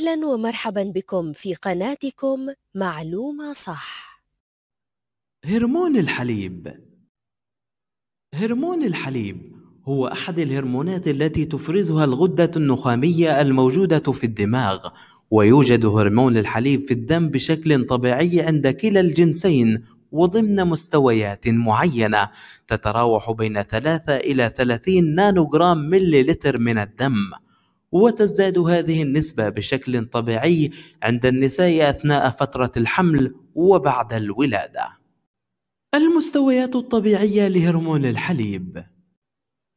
أهلا ومرحبا بكم في قناتكم معلومة صح هرمون الحليب هرمون الحليب هو أحد الهرمونات التي تفرزها الغدة النخامية الموجودة في الدماغ ويوجد هرمون الحليب في الدم بشكل طبيعي عند كلا الجنسين وضمن مستويات معينة تتراوح بين 3 إلى 30 نانوغرام ملي لتر من الدم وتزداد هذه النسبة بشكل طبيعي عند النساء أثناء فترة الحمل وبعد الولادة. المستويات الطبيعية لهرمون الحليب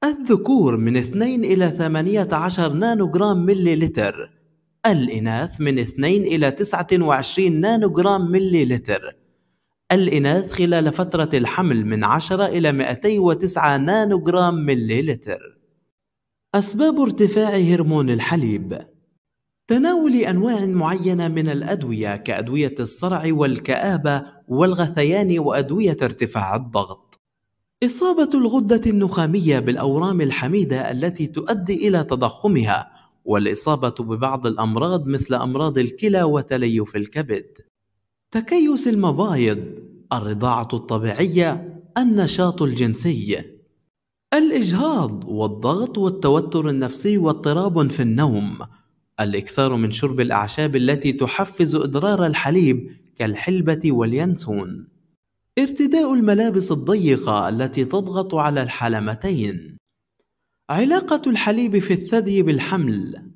الذكور من 2 إلى 18 نانوغرام ملي لتر الإناث من 2 إلى 29 نانوغرام ملي لتر الإناث خلال فترة الحمل من 10 إلى 209 نانوغرام ملي لتر أسباب ارتفاع هرمون الحليب تناول أنواع معينة من الأدوية كأدوية الصرع والكآبة والغثيان وأدوية ارتفاع الضغط إصابة الغدة النخامية بالأورام الحميدة التي تؤدي إلى تضخمها والإصابة ببعض الأمراض مثل أمراض الكلى وتليف الكبد تكيس المبايض الرضاعة الطبيعية النشاط الجنسي الإجهاض والضغط والتوتر النفسي واضطراب في النوم الإكثار من شرب الأعشاب التي تحفز إضرار الحليب كالحلبة واليانسون ارتداء الملابس الضيقة التي تضغط على الحلمتين علاقة الحليب في الثدي بالحمل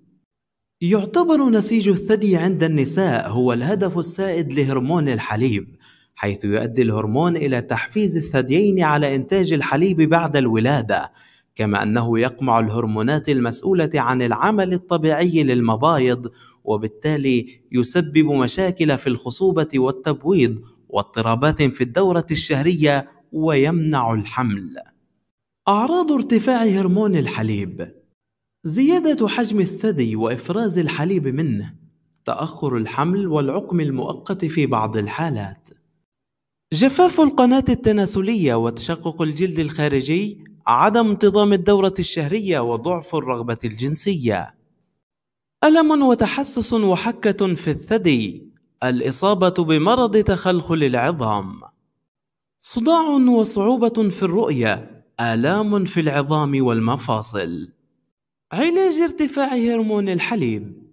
يعتبر نسيج الثدي عند النساء هو الهدف السائد لهرمون الحليب حيث يؤدي الهرمون إلى تحفيز الثديين على إنتاج الحليب بعد الولادة كما أنه يقمع الهرمونات المسؤولة عن العمل الطبيعي للمبايض وبالتالي يسبب مشاكل في الخصوبة والتبويض واضطرابات في الدورة الشهرية ويمنع الحمل. أعراض ارتفاع هرمون الحليب زيادة حجم الثدي وإفراز الحليب منه، تأخر الحمل والعقم المؤقت في بعض الحالات. جفاف القناة التناسلية وتشقق الجلد الخارجي، عدم انتظام الدورة الشهرية وضعف الرغبة الجنسية. ألم وتحسس وحكة في الثدي، الإصابة بمرض تخلخل العظام. صداع وصعوبة في الرؤية، آلام في العظام والمفاصل. علاج ارتفاع هرمون الحليب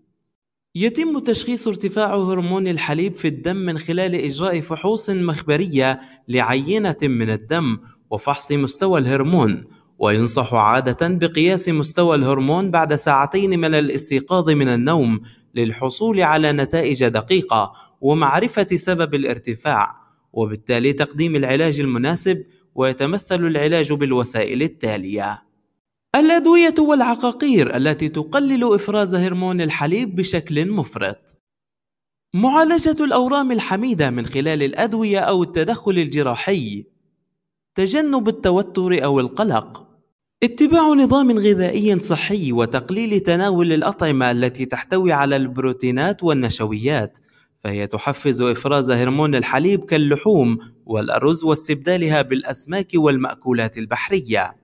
يتم تشخيص ارتفاع هرمون الحليب في الدم من خلال إجراء فحوص مخبرية لعينة من الدم وفحص مستوى الهرمون وينصح عادة بقياس مستوى الهرمون بعد ساعتين من الاستيقاظ من النوم للحصول على نتائج دقيقة ومعرفة سبب الارتفاع وبالتالي تقديم العلاج المناسب ويتمثل العلاج بالوسائل التالية الأدوية والعقاقير التي تقلل إفراز هرمون الحليب بشكل مفرط. معالجة الأورام الحميدة من خلال الأدوية أو التدخل الجراحي. تجنب التوتر أو القلق. اتباع نظام غذائي صحي وتقليل تناول الأطعمة التي تحتوي على البروتينات والنشويات، فهي تحفز إفراز هرمون الحليب كاللحوم والأرز واستبدالها بالأسماك والمأكولات البحرية.